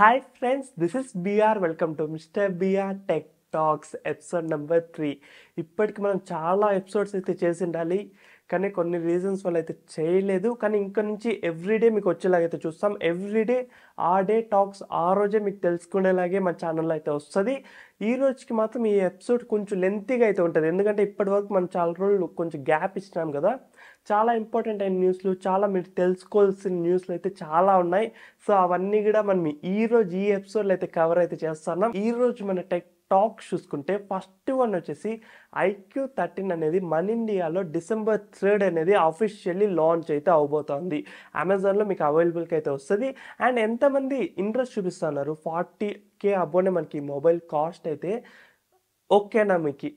hi friends this is BR welcome to mister BR tech talks episode number three ఇప్పటికి మనం చాలా episodes అయితే చేసి ఉండాలి కానీ కొన్ని రీజన్స్ వల్ల అయితే చేయలేదు కానీ ఇంకా నుంచి ఎవ్రీడే మీకు వచ్చేలాగైతే చూస్తాం ఎవ్రీడే ఆ డే టాక్స్ ఆ రోజే మీకు తెలుసుకునేలాగే మా ఛానల్లో అయితే వస్తుంది ఈ రోజుకి మాత్రం ఈ ఎపిసోడ్ కొంచెం లెంతీగా అయితే ఉంటుంది ఎందుకంటే ఇప్పటివరకు మనం చాలా రోజులు కొంచెం గ్యాప్ ఇచ్చినాం కదా చాలా ఇంపార్టెంట్ అయిన న్యూస్లు చాలా మీరు తెలుసుకోవాల్సిన న్యూస్లు అయితే చాలా ఉన్నాయి సో అవన్నీ కూడా మనం ఈరోజు ఈ ఎపిసోడ్లో అయితే కవర్ అయితే చేస్తున్నాం ఈరోజు మన టెక్ టాక్ చూసుకుంటే ఫస్ట్ వన్ వచ్చేసి ఐక్యూ థర్టీన్ అనేది మన ఇండియాలో డిసెంబర్ థర్డ్ అనేది అఫీషియల్లీ లాంచ్ అయితే అవబోతోంది అమెజాన్లో మీకు అవైలబుల్కి అయితే వస్తుంది అండ్ ఎంతమంది ఇంట్రెస్ట్ చూపిస్తున్నారు ఫార్టీ కే అబోనే మనకి మొబైల్ కాస్ట్ అయితే ఓకేనా మీకు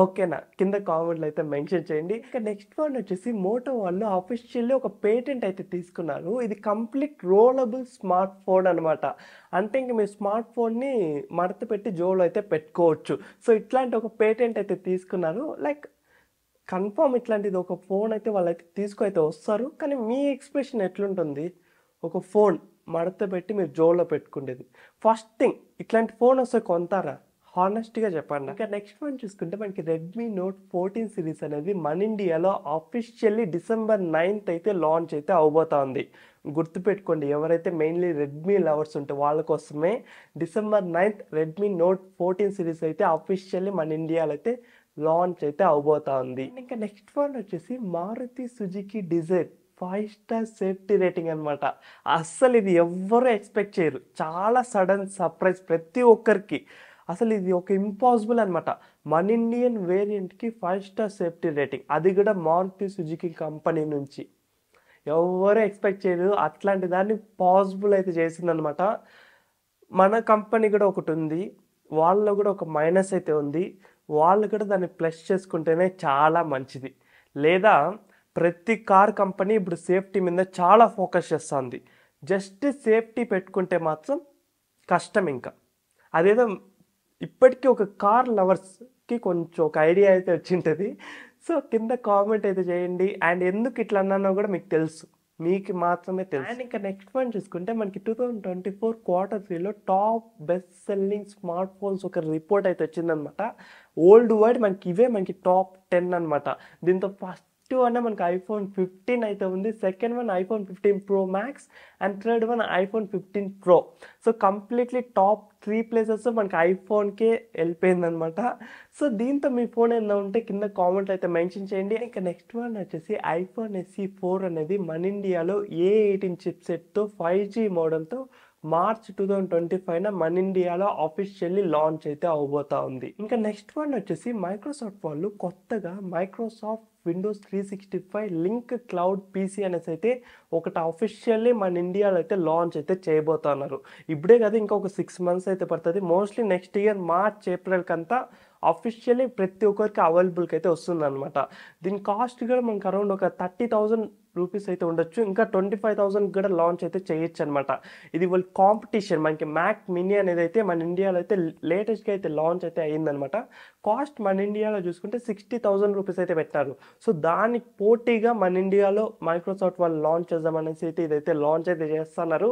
ఓకేనా కింద కామెంట్లు అయితే మెన్షన్ చేయండి ఇక నెక్స్ట్ వన్ వచ్చేసి మోటో వాళ్ళు ఆఫీషియల్లీ ఒక పేటెంట్ అయితే తీసుకున్నారు ఇది కంప్లీట్ రోలబుల్ స్మార్ట్ ఫోన్ అనమాట అంటే ఇంక మీ స్మార్ట్ ఫోన్ని మడత పెట్టి జోలో అయితే పెట్టుకోవచ్చు సో ఇట్లాంటి ఒక పేటెంట్ అయితే తీసుకున్నారు లైక్ కన్ఫామ్ ఇట్లాంటిది ఒక ఫోన్ అయితే వాళ్ళైతే తీసుకు అయితే వస్తారు కానీ మీ ఎక్స్ప్రెషన్ ఎట్లుంటుంది ఒక ఫోన్ మడత పెట్టి మీరు జోలో పెట్టుకుండేది ఫస్ట్ థింగ్ ఇట్లాంటి ఫోన్ వస్తే కొంతారా హానెస్ట్గా చెప్పండి ఇంకా నెక్స్ట్ వన్ చూసుకుంటే మనకి రెడ్మీ నోట్ ఫోర్టీన్ సిరీస్ అనేది మన ఇండియాలో అఫీషియల్లీ డిసెంబర్ నైన్త్ అయితే లాంచ్ అయితే అవబోతా ఉంది గుర్తుపెట్టుకోండి ఎవరైతే మెయిన్లీ రెడ్మీ లవర్స్ ఉంటే వాళ్ళ కోసమే December ninth Redmi Note fourteen series అయితే అఫీషియల్లీ మన ఇండియాలో అయితే లాంచ్ అయితే అవబోతా ఉంది ఇంకా నెక్స్ట్ వన్ వచ్చేసి Maruti Suzuki Dzire five star safety rating అనమాట అస్సలు ఇది ఎవ్వరూ ఎక్స్పెక్ట్ చేయరు చాలా సడన్ సర్ప్రైజ్ ప్రతి ఒక్కరికి అసలు ఇది ఒక ఇంపాసిబుల్ అనమాట మన ఇండియన్ వేరియంట్కి ఫైవ్ స్టార్ సేఫ్టీ రేటింగ్ అది కూడా మారుతి సుజుకి కంపెనీ నుంచి ఎవరు ఎక్స్పెక్ట్ చేయలేదు అట్లాంటి దాన్ని పాసిబుల్ అయితే చేసిందనమాట మన కంపెనీ కూడా ఒకటి ఉంది వాళ్ళలో కూడా ఒక మైనస్ అయితే ఉంది వాళ్ళు కూడా దాన్ని ప్లస్ చేసుకుంటేనే చాలా మంచిది లేదా ప్రతి కార్ కంపెనీ ఇప్పుడు సేఫ్టీ మీద చాలా ఫోకస్ చేస్తుంది జస్ట్ సేఫ్టీ పెట్టుకుంటే మాత్రం కష్టం ఇంకా అదేదో ఇప్పటికీ ఒక కార్ లవర్స్కి కొంచెం ఒక ఐడియా అయితే వచ్చింటుంది సో కింద కామెంట్ అయితే చేయండి అండ్ ఎందుకు ఇట్లా అన్నానో కూడా మీకు తెలుసు మీకు మాత్రమే తెలుసు అండ్ ఇంకా నెక్స్ట్ వన్ చూసుకుంటే మనకి two thousand twenty four quarter త్రీలో top best selling smart phones ఒక రిపోర్ట్ అయితే వచ్చిందనమాట ఓల్డ్ వైడ్ మనకి ఇవే మనకి టాప్ టెన్ అనమాట దీంతో ఫస్ట్ ఫస్ట్ వన్ మనకు ఐఫోన్ ఫిఫ్టీన్ అయితే ఉంది second one iPhone fifteen pro max and third one iPhone fifteen pro so completely top three places మనకి ఐఫోన్కే వెళ్ళిపోయింది అనమాట సో దీంతో మీ ఫోన్ ఏదైనా ఉంటే కింద కామెంట్ అయితే మెన్షన్ చేయండి ఇంకా నెక్స్ట్ వన్ వచ్చేసి ఐఫోన్ ఎస్సీ ఫోర్ అనేది మన ఇండియాలో ఏ ఎయిటీన్ చిప్ సెట్తో ఫైవ్ జీ మోడల్తో March two thousand twenty five మన ఇండియాలో ఆఫీషియల్లీ లాంచ్ అయితే అవబోతా ఉంది ఇంకా నెక్స్ట్ వన్ వచ్చేసి మైక్రోసాఫ్ట్ వాళ్ళు కొత్తగా Microsoft Windows three sixty five link cloud PC అనేసి అయితే ఒకటి అఫీషియల్లీ మన ఇండియాలో అయితే లాంచ్ అయితే చేయబోతున్నారు ఇప్పుడే కదా ఇంకొక సిక్స్ మంత్స్ అయితే పడుతుంది mostly next year March April కంతా అఫీషియల్లీ ప్రతి ఒక్కరికి అవైలబుల్కి అయితే వస్తుంది అనమాట దీని కాస్ట్ కూడా మనకు అరౌండ్ ఒక థర్టీ థౌజండ్ రూపీస్ అయితే ఉండొచ్చు ఇంకా ట్వంటీ ఫైవ్ థౌసండ్ కూడా లాంచ్ అయితే చేయొచ్చు అనమాట ఇది వాళ్ళ కాంపిటీషన్ మనకి మ్యాక్ మినీ అనేది అయితే మన ఇండియాలో అయితే లేటెస్ట్గా అయితే లాంచ్ అయితే అయిందనమాట కాస్ట్ మన ఇండియాలో చూసుకుంటే సిక్స్టీ థౌసండ్ రూపీస్ అయితే పెట్టినారు సో దానికి పోటీగా మన ఇండియాలో మైక్రోసాఫ్ట్ వాళ్ళు లాంచ్ చేద్దామనేసి అయితే ఇదైతే లాంచ్ అయితే చేస్తున్నారు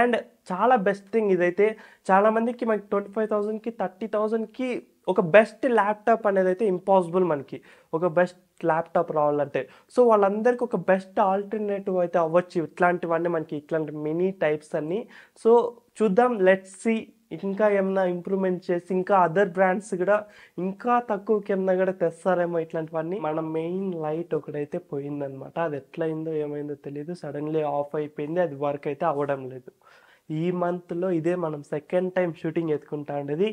అండ్ చాలా బెస్ట్ థింగ్ ఇదైతే చాలామందికి మనకి ట్వంటీ ఫైవ్ థౌసండ్కి థర్టీ థౌసండ్కి ఒక బెస్ట్ ల్యాప్టాప్ అనేది అయితే ఇంపాసిబుల్ మనకి ఒక బెస్ట్ ల్యాప్టాప్ రావాలంటే సో వాళ్ళందరికీ ఒక బెస్ట్ ఆల్టర్నేటివ్ అయితే అవ్వచ్చు ఇట్లాంటివన్నీ మనకి ఇట్లాంటి మినీ టైప్స్ అన్నీ సో చూద్దాం లెట్స్ సి ఇంకా ఏమైనా ఇంప్రూవ్మెంట్ చేసి ఇంకా అదర్ బ్రాండ్స్ కూడా ఇంకా తక్కువ కింద కూడా తెస్తారేమో ఇట్లాంటివన్నీ మన మెయిన్ లైట్ ఒకటైతే పోయిందనమాట అది ఎట్లయిందో ఏమైందో తెలియదు సడన్లీ ఆఫ్ అయిపోయింది అది వర్క్ అయితే అవ్వడం లేదు ఈ మంత్లో ఇదే మనం సెకండ్ టైం షూటింగ్ ఎత్తుకుంటా ఉండేది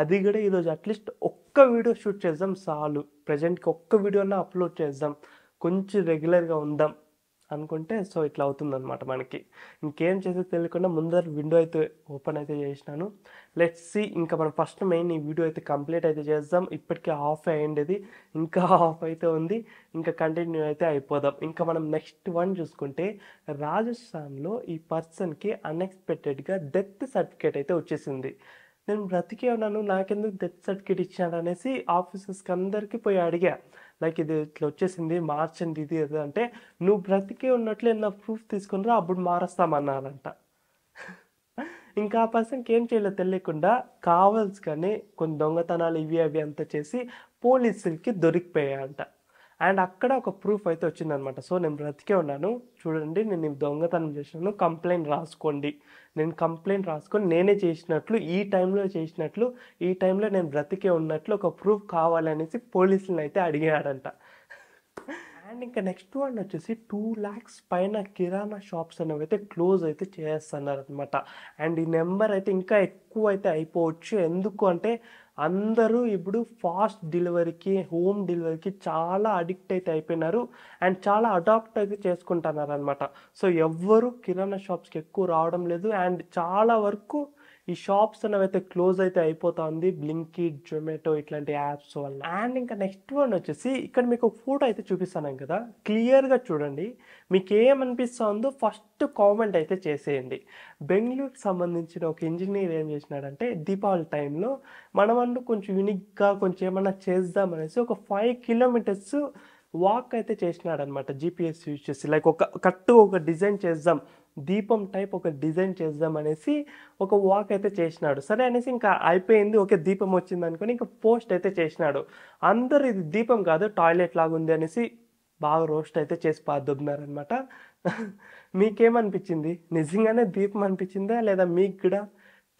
అది కూడా ఈరోజు అట్లీస్ట్ ఒక్క వీడియో షూట్ చేద్దాం చాలు ప్రజెంట్కి ఒక్క వీడియోలో అప్లోడ్ చేద్దాం కొంచెం రెగ్యులర్గా ఉందాం అనుకుంటే సో ఇట్లా అవుతుంది అనమాట మనకి ఇంకేం చేసే తెలియకుండా ముందర విండో అయితే ఓపెన్ అయితే చేసినాను లెట్స్ సి ఇంకా మనం ఫస్ట్ మెయిన్ ఈ వీడియో అయితే కంప్లీట్ అయితే చేద్దాం ఇప్పటికే ఆఫ్ అయ్యిండేది ఇంకా ఆఫ్ అయితే ఉంది ఇంకా కంటిన్యూ అయితే అయిపోదాం ఇంకా మనం నెక్స్ట్ వన్ చూసుకుంటే రాజస్థాన్లో ఈ పర్సన్కి అన్ఎక్స్పెక్టెడ్గా డెత్ సర్టిఫికేట్ అయితే వచ్చేసింది నేను బ్రతికే ఉన్నాను నాకెందుకు డెత్ సర్టిఫికేట్ ఇచ్చాడు అనేసి ఆఫీసర్స్కి అందరికీ పోయి అడిగా లైక్ ఇది ఇట్లా వచ్చేసింది మార్చండి ఇది అది అంటే నువ్వు బ్రతికే ఉన్నట్లు నా ప్రూఫ్ తీసుకున్నారో అప్పుడు మారుస్తామన్నారంట ఇంకా ఆ పర్సన్కి ఏం చేయలేదు తెలియకుండా కావాల్సి కానీ కొన్ని దొంగతనాలు ఇవి అవి అంతా చేసి పోలీసులకి దొరికిపోయాయంట అండ్ అక్కడ ఒక ప్రూఫ్ అయితే వచ్చిందనమాట సో నేను బ్రతికే ఉన్నాను చూడండి నేను దొంగతనం చేసినాను కంప్లైంట్ రాసుకోండి నేను కంప్లైంట్ రాసుకొని నేనే చేసినట్లు ఈ టైంలో చేసినట్లు ఈ టైంలో నేను బ్రతికే ఉన్నట్లు ఒక ప్రూఫ్ కావాలనేసి పోలీసులను అయితే అడిగాడంట అండ్ ఇంకా నెక్స్ట్ వన్ వచ్చేసి టూ ల్యాక్స్ పైన కిరాణా షాప్స్ అనేవి అయితే క్లోజ్ అయితే చేస్తున్నారు అనమాట అండ్ ఈ నెంబర్ అయితే ఇంకా ఎక్కువ అయితే అయిపోవచ్చు ఎందుకు అంటే అందరూ ఇప్పుడు ఫాస్ట్ డెలివరీకి హోమ్ డెలివరీకి చాలా అడిక్ట్ అయితే అయిపోయినారు అండ్ చాలా అడాప్ట్ అయితే చేసుకుంటున్నారు అనమాట సో ఎవ్వరూ కిరాణా షాప్స్కి ఎక్కువ రావడం లేదు అండ్ చాలా వరకు ఈ షాప్స్ అనేవైతే క్లోజ్ అయితే అయిపోతా ఉంది జొమాటో ఇట్లాంటి యాప్స్ వల్ల అండ్ ఇంకా నెక్స్ట్ వన్ వచ్చేసి ఇక్కడ మీకు ఫోటో అయితే చూపిస్తాను కదా క్లియర్గా చూడండి మీకు ఏమనిపిస్తుందో ఫస్ట్ కామెంట్ అయితే చేసేయండి బెంగళూరుకి సంబంధించిన ఒక ఇంజనీర్ ఏం చేసినాడంటే దీపావళి టైంలో మనమంటూ కొంచెం యూనిక్గా కొంచెం ఏమన్నా అనేసి ఒక ఫైవ్ కిలోమీటర్స్ వాక్ అయితే చేసినాడనమాట జీపీఎస్ యూజ్ చేసి లైక్ ఒక కట్టు ఒక డిజైన్ చేద్దాం దీపం టైప్ ఒక డిజైన్ చేద్దాం అనేసి ఒక వాక్ అయితే చేసినాడు సరే అనేసి ఇంకా అయిపోయింది ఓకే దీపం వచ్చింది అనుకుని ఇంకా పోస్ట్ అయితే చేసినాడు అందరు ఇది దీపం కాదు టాయిలెట్ లాగా ఉంది అనేసి బాగా రోస్ట్ అయితే చేసి పాదుతున్నారనమాట మీకేమనిపించింది నిజంగానే దీపం అనిపించిందా లేదా మీకు కూడా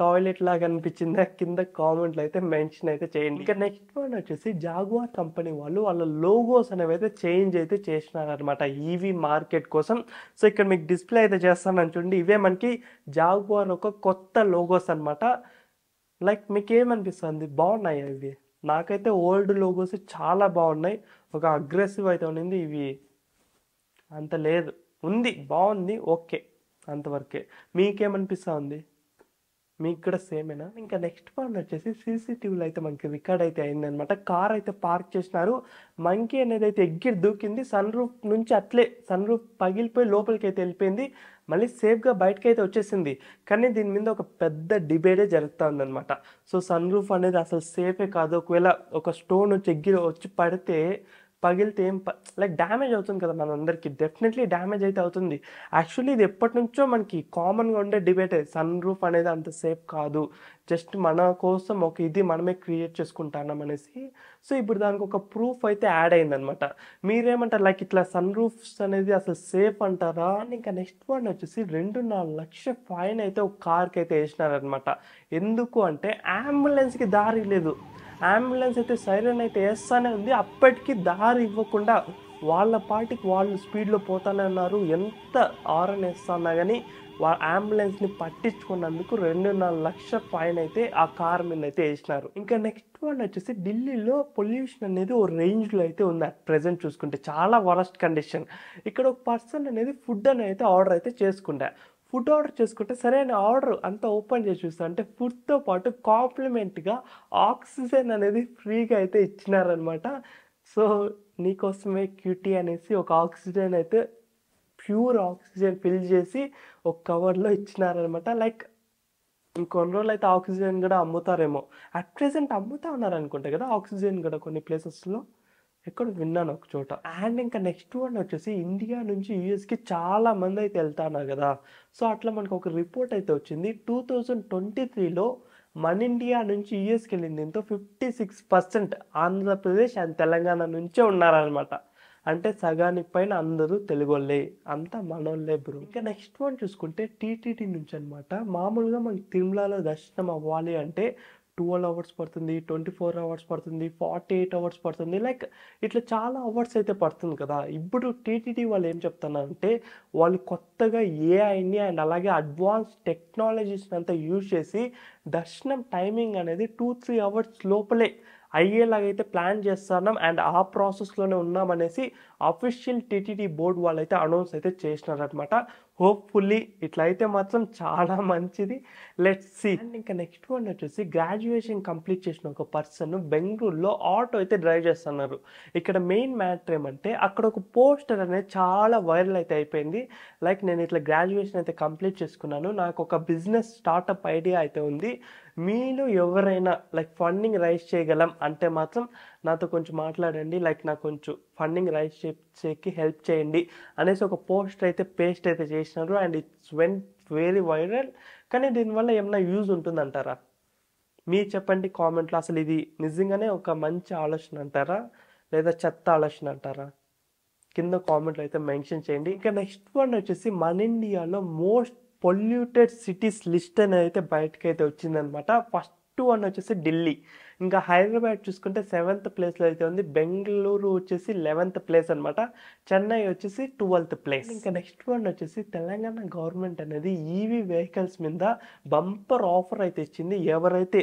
టాయిలెట్ లాగా అనిపించిందా కింద కామెంట్లు అయితే మెన్షన్ అయితే చేయండి ఇంకా నెక్స్ట్ వన్ వచ్చేసి జాగువార్ కంపెనీ వాళ్ళు వాళ్ళ లోగోస్ అనేవి అయితే చేంజ్ అయితే చేసినారనమాట ఈవీ e మార్కెట్ కోసం సో ఇక్కడ మీకు డిస్ప్లే అయితే చేస్తానని చూడండి ఇవే మనకి జాగువార్ ఒక కొత్త లోగోస్ అనమాట లైక్ మీకు ఏమనిపిస్తుంది బాగున్నాయి ఇవి నాకైతే ఓల్డ్ లోగోస్ చాలా బాగున్నాయి ఒక అగ్రెసివ్ అయితే ఉండింది ఇవి అంత లేదు ఉంది బాగుంది ఓకే అంతవరకే మీకేమనిపిస్తూ ఉంది మీకు కూడా సేమేనా ఇంకా నెక్స్ట్ పాయింట్ వచ్చేసి సీసీటీవీలో అయితే మనకి రికార్డ్ అయితే అయిందనమాట కార్ అయితే పార్క్ చేసినారు మంకీ అనేది అయితే ఎగ్గిరి దూకింది సన్ రూఫ్ నుంచి అట్లే సన్ రూఫ్ పగిలిపోయి లోపలికి అయితే వెళ్ళిపోయింది మళ్ళీ సేఫ్గా బయటకు అయితే వచ్చేసింది కానీ దీని మీద ఒక పెద్ద డిబేటే జరుగుతూ ఉందన్నమాట సో సన్ రూఫ్ అనేది అసలు సేఫే కాదు ఒకవేళ ఒక స్టోన్ వచ్చి ఎగ్గిరి వచ్చి పడితే పగిలితే ఏం లైక్ డ్యామేజ్ అవుతుంది కదా మనందరికీ డెఫినెట్లీ డ్యామేజ్ అయితే అవుతుంది యాక్చువల్లీ ఇది ఎప్పటి నుంచో మనకి కామన్గా ఉండే డిబేటే సన్ రూఫ్ అనేది అంత సేఫ్ కాదు జస్ట్ మన కోసం ఒక ఇది మనమే క్రియేట్ చేసుకుంటాం అనేసి సో ఇప్పుడు దానికి ఒక ప్రూఫ్ అయితే యాడ్ అయిందనమాట మీరేమంటారు లైక్ ఇట్లా సన్ రూఫ్స్ అనేది అసలు సేఫ్ అంటారా అండ్ ఇంకా నెక్స్ట్ వన్ వచ్చేసి రెండు నాలుగు లక్షల ఫైన్ అయితే ఒక కార్కి అయితే వేసినారనమాట ఎందుకు అంటే అంబులెన్స్కి దారి లేదు అంబులెన్స్ అయితే సైరన్ అయితే వేస్తానే ఉంది అప్పటికి దారి ఇవ్వకుండా వాళ్ళ పాటికి వాళ్ళు స్పీడ్లో పోతానే ఉన్నారు ఎంత ఆరన్ వేస్తున్నా కానీ వాళ్ళ అంబులెన్స్ని పట్టించుకున్నందుకు రెండు నాలుగు లక్ష ఫైన్ అయితే ఆ కార్ మీద అయితే వేసినారు ఇంకా నెక్స్ట్ వన్ వచ్చేసి ఢిల్లీలో పొల్యూషన్ అనేది ఓ రేంజ్లో అయితే ఉంది అట్ ప్రజెంట్ చూసుకుంటే చాలా వరస్ట్ కండిషన్ ఇక్కడ ఒక పర్సన్ అనేది ఫుడ్ అని అయితే ఆర్డర్ అయితే చేసుకుంటా ఫుడ్ ఆర్డర్ చేసుకుంటే సరైన ఆర్డర్ అంతా ఓపెన్ చేసి చూస్తాను అంటే ఫుడ్తో పాటు కాంప్లిమెంట్గా ఆక్సిజన్ అనేది ఫ్రీగా అయితే ఇచ్చినారనమాట సో నీకోసమే క్యూటీ అనేసి ఒక ఆక్సిజన్ అయితే ప్యూర్ ఆక్సిజన్ ఫిల్ చేసి ఒక కవర్లో ఇచ్చినారనమాట లైక్ ఇంకొన్ని రోజులు అయితే ఆక్సిజన్ కూడా అమ్ముతారేమో అట్ ప్రెసెంట్ అమ్ముతా ఉన్నారనుకుంటా కదా ఆక్సిజన్ కూడా కొన్ని ప్లేసెస్లో ఎక్కడ విన్నాను ఒక చోట అండ్ ఇంకా నెక్స్ట్ వన్ వచ్చేసి ఇండియా నుంచి యూఎస్కి చాలా మంది అయితే వెళ్తున్నారు కదా సో అట్లా మనకు ఒక రిపోర్ట్ అయితే వచ్చింది టూ థౌజండ్ ట్వంటీ త్రీలో మన ఇండియా నుంచి యూఎస్కి వెళ్ళింది ఎంతో fifty six percent Andhra Pradesh and Telangana నుంచే ఉన్నారనమాట అంటే సగానికి పైన అందరూ తెలుగోళ్ళే అంతా మనోళ్ళే బ్రో ఇంకా నెక్స్ట్ వన్ చూసుకుంటే టీటీటీ నుంచి అనమాట మామూలుగా మనకి తిరుమలలో దర్శనం అవ్వాలి అంటే ట్వెల్వ్ అవర్స్ పడుతుంది ట్వంటీ ఫోర్ అవర్స్ పడుతుంది ఫార్టీ ఎయిట్ అవర్స్ పడుతుంది లైక్ ఇట్లా చాలా అవర్స్ అయితే పడుతుంది కదా ఇప్పుడు టీటీడీ వాళ్ళు ఏం చెప్తున్నారంటే వాళ్ళు కొత్తగా ఏఐని అండ్ అలాగే అడ్వాన్స్ టెక్నాలజీస్ని అంతా యూజ్ చేసి దర్శనం టైమింగ్ అనేది టూ త్రీ అవర్స్ లోపలే అయ్యేలాగైతే ప్లాన్ చేస్తున్నాం అండ్ ఆ ప్రాసెస్లోనే ఉన్నామనేసి అఫీషియల్ టీటీడీ బోర్డు వాళ్ళైతే అనౌన్స్ అయితే చేసినారనమాట హోప్ఫుల్లీ ఇట్లా అయితే మాత్రం చాలా మంచిది లెట్స్ సి అండ్ ఇంకా నెక్స్ట్ వన్ వచ్చేసి గ్రాడ్యుయేషన్ కంప్లీట్ చేసిన ఒక పర్సన్ బెంగళూరులో ఆటో అయితే డ్రైవ్ చేస్తున్నారు ఇక్కడ మెయిన్ మ్యాటర్ ఏమంటే అక్కడ ఒక పోస్టర్ అనేది చాలా వైరల్ అయితే అయిపోయింది లైక్ నేను ఇట్లా గ్రాడ్యుయేషన్ అయితే కంప్లీట్ చేసుకున్నాను నాకు ఒక బిజినెస్ స్టార్టప్ ఐడియా అయితే ఉంది మీలో ఎవరైనా లైక్ ఫండింగ్ రైజ్ చేయగలం అంటే మాత్రం నాతో కొంచెం మాట్లాడండి లైక్ నాకు కొంచెం ఫండింగ్ రైజ్ చేయకి హెల్ప్ చేయండి అనేసి ఒక పోస్ట్ అయితే పేస్ట్ అయితే చేసినారు and it's when very viral కానీ దీనివల్ల ఏమైనా యూజ్ ఉంటుందంటారా మీరు చెప్పండి కామెంట్లో అసలు ఇది నిజంగానే ఒక మంచి ఆలోచన అంటారా లేదా చెత్త ఆలోచన అంటారా కింద కామెంట్లో అయితే మెన్షన్ చేయండి ఇంకా నెక్స్ట్ వన్ వచ్చేసి మన ఇండియాలో మోస్ట్ పొల్యూటెడ్ సిటీస్ లిస్ట్ అనేది అయితే బయటకైతే అయితే వచ్చిందనమాట ఫస్ట్ వన్ వచ్చేసి ఢిల్లీ ఇంకా హైదరాబాద్ చూసుకుంటే సెవెంత్ ప్లేస్లో అయితే ఉంది బెంగళూరు వచ్చేసి లెవెన్త్ ప్లేస్ అనమాట చెన్నై వచ్చేసి ట్వెల్త్ ప్లేస్ ఇంకా నెక్స్ట్ వన్ వచ్చేసి తెలంగాణ గవర్నమెంట్ అనేది ఈవీ వెహికల్స్ మీద బంపర్ ఆఫర్ అయితే ఇచ్చింది ఎవరైతే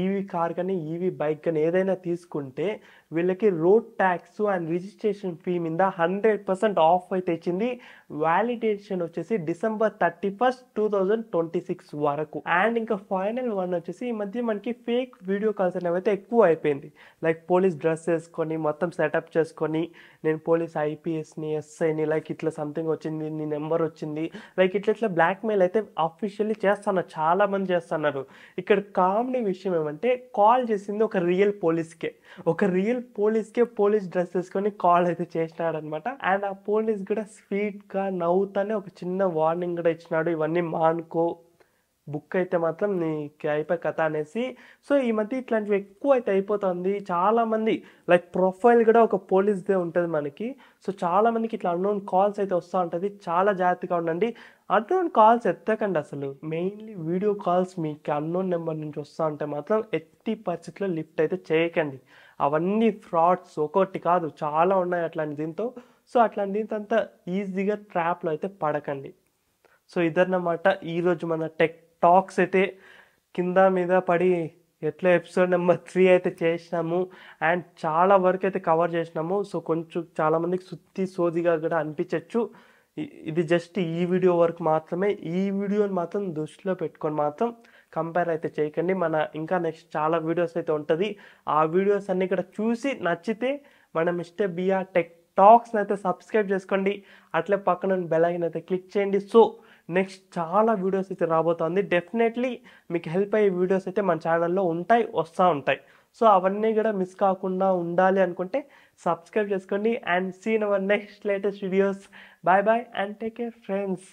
ఈవీ కార్ కానీ ఈవీ బైక్ కానీ ఏదైనా తీసుకుంటే వీళ్ళకి road tax and registration fee మీద హండ్రెడ్ పర్సెంట్ ఆఫ్ అయితే ఇచ్చింది వ్యాలిడేషన్ వచ్చేసి December thirty first two thousand twenty six వరకు అండ్ ఇంకా ఫైనల్ వన్ వచ్చేసి ఈ మధ్య మనకి ఫేక్ వీడియో కాల్స్ అనేవి అయితే ఎక్కువ అయిపోయింది లైక్ పోలీస్ డ్రెస్ వేసుకొని మొత్తం సెటప్ చేసుకొని నేను పోలీస్ ఐపీఎస్ని ఎస్ఐని లైక్ ఇట్లా సంథింగ్ వచ్చింది నీ నెంబర్ వచ్చింది లైక్ ఇట్లా ఇట్లా బ్లాక్మెయిల్ అయితే అఫీషియల్లీ చేస్తున్నారు చాలామంది చేస్తున్నారు ఇక్కడ కామెడీ విషయం ఏమంటే కాల్ చేసింది ఒక రియల్ పోలీస్కే ఒక రియల్ పోలీస్కే పోలీస్ డ్రెస్ వేసుకొని కాల్ అయితే చేసినాడనమాట అండ్ ఆ పోలీస్ కూడా స్వీట్గా నవ్వుతానే ఒక చిన్న వార్నింగ్ కూడా ఇచ్చినాడు ఇవన్నీ మానుకో బుక్ అయితే మాత్రం నీకు అయిపోయి కథ అనేసి సో ఈ మధ్య ఇట్లాంటివి ఎక్కువ అయితే అయిపోతుంది చాలామంది లైక్ ప్రొఫైల్ కూడా ఒక పోలీస్దే ఉంటుంది మనకి సో చాలామందికి ఇట్లా అన్నోన్ కాల్స్ అయితే వస్తూ ఉంటుంది చాలా జాగ్రత్తగా ఉండండి అన్నోన్ కాల్స్ ఎత్తకండి అసలు మెయిన్లీ వీడియో కాల్స్ మీకు అన్నోన్ నెంబర్ నుంచి వస్తూ ఉంటే మాత్రం ఎట్టి పరిస్థితిలో లిఫ్ట్ అయితే చేయకండి అవన్నీ ఫ్రాడ్స్ ఒక్కొక్కటి కాదు చాలా ఉన్నాయి అట్లాంటి దీంతో సో అట్లాంటి దీంతో అంతా ఈజీగా ట్రాప్లో అయితే పడకండి సో ఇదన్నమాట ఈరోజు మన టెక్ టాక్స్ అయితే కింద మీద పడి ఎట్లా ఎపిసోడ్ నెంబర్ త్రీ అయితే చేసినాము అండ్ చాలా వరకు అయితే కవర్ చేసినాము సో కొంచెం చాలామందికి సుత్తి సోదిగా కూడా అనిపించవచ్చు ఇది జస్ట్ ఈ వీడియో వరకు మాత్రమే ఈ వీడియోని మాత్రం దృష్టిలో పెట్టుకొని మాత్రం కంపేర్ అయితే చేయకండి మన ఇంకా నెక్స్ట్ చాలా వీడియోస్ అయితే ఉంటుంది ఆ వీడియోస్ అన్నీ ఇక్కడ చూసి నచ్చితే మన మిస్టర్ బిఆర్ టెక్ టాక్స్ని అయితే సబ్స్క్రైబ్ చేసుకోండి అట్లే పక్కన బెల్ ఐకన్ అయితే క్లిక్ చేయండి సో నెక్స్ట్ చాలా వీడియోస్ అయితే రాబోతోంది డెఫినెట్లీ మీకు హెల్ప్ అయ్యే వీడియోస్ అయితే మన ఛానల్లో ఉంటాయి వస్తూ ఉంటాయి సో అవన్నీ కూడా మిస్ కాకుండా ఉండాలి అనుకుంటే సబ్స్క్రైబ్ చేసుకోండి and seen our next latest videos bye bye and take care friends